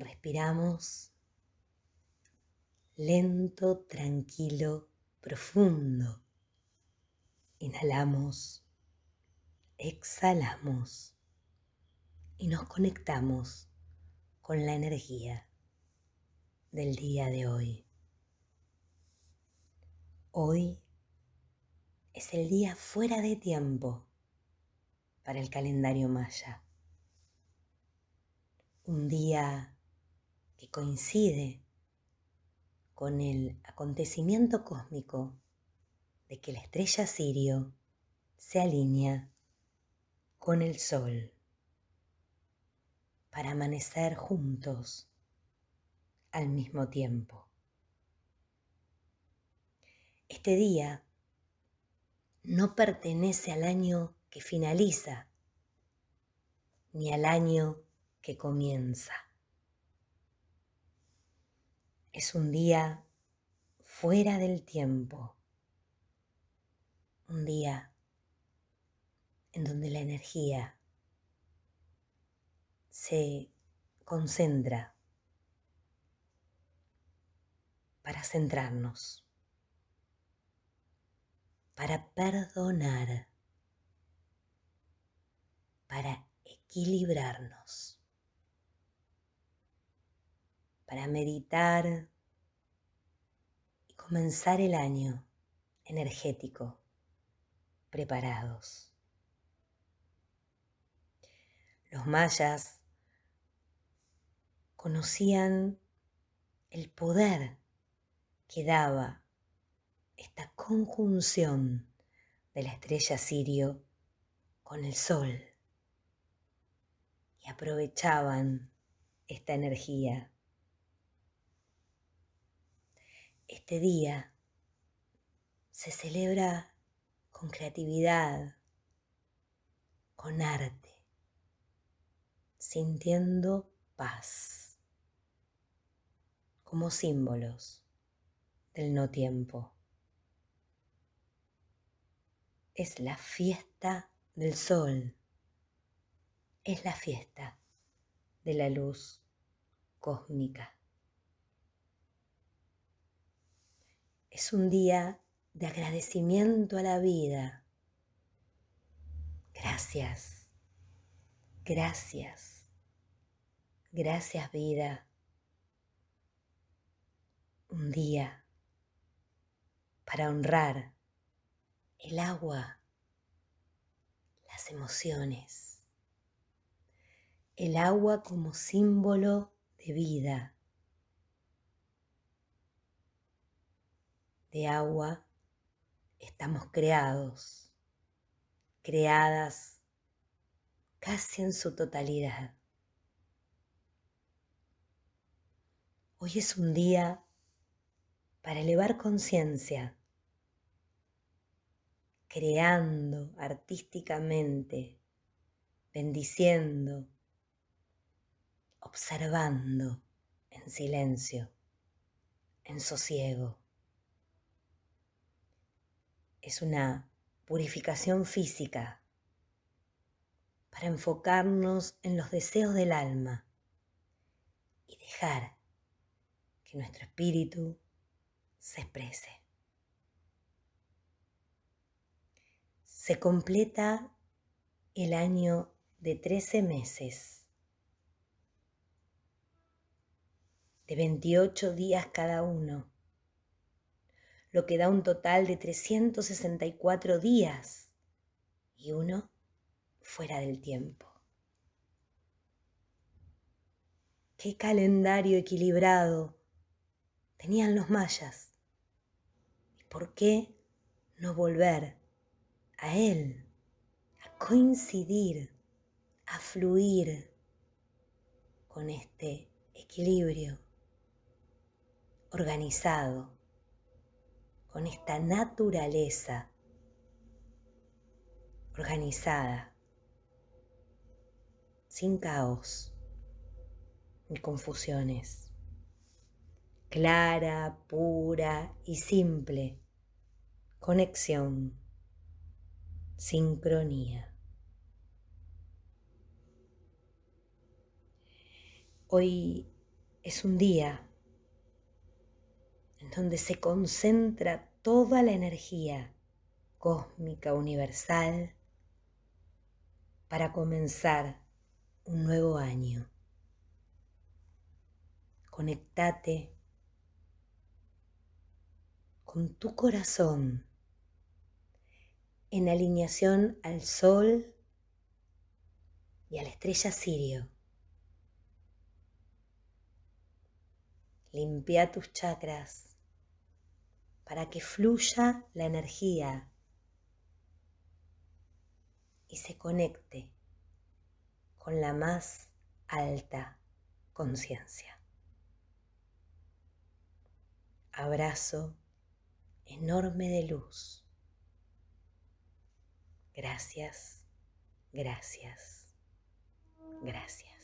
respiramos lento, tranquilo, profundo. Inhalamos, exhalamos y nos conectamos con la energía del día de hoy. Hoy es el día fuera de tiempo para el calendario maya. Un día que coincide con el acontecimiento cósmico de que la estrella Sirio se alinea con el Sol para amanecer juntos al mismo tiempo. Este día no pertenece al año que finaliza ni al año que comienza. Es un día fuera del tiempo. Un día en donde la energía se concentra para centrarnos, para perdonar, para equilibrarnos para meditar y comenzar el año energético, preparados. Los mayas conocían el poder que daba esta conjunción de la estrella Sirio con el sol y aprovechaban esta energía Este día se celebra con creatividad, con arte, sintiendo paz, como símbolos del no tiempo. Es la fiesta del sol, es la fiesta de la luz cósmica. Es un día de agradecimiento a la vida. Gracias, gracias, gracias vida. Un día para honrar el agua, las emociones, el agua como símbolo de vida de agua estamos creados, creadas casi en su totalidad. Hoy es un día para elevar conciencia, creando artísticamente, bendiciendo, observando en silencio, en sosiego es una purificación física para enfocarnos en los deseos del alma y dejar que nuestro espíritu se exprese. Se completa el año de 13 meses, de 28 días cada uno lo que da un total de 364 días y uno fuera del tiempo. Qué calendario equilibrado tenían los mayas. ¿Y por qué no volver a él, a coincidir, a fluir con este equilibrio organizado? con esta naturaleza organizada, sin caos ni confusiones, clara, pura y simple, conexión, sincronía. Hoy es un día en donde se concentra toda la energía cósmica universal para comenzar un nuevo año. Conectate con tu corazón en alineación al sol y a la estrella Sirio. Limpia tus chakras para que fluya la energía y se conecte con la más alta conciencia. Abrazo enorme de luz. Gracias, gracias, gracias.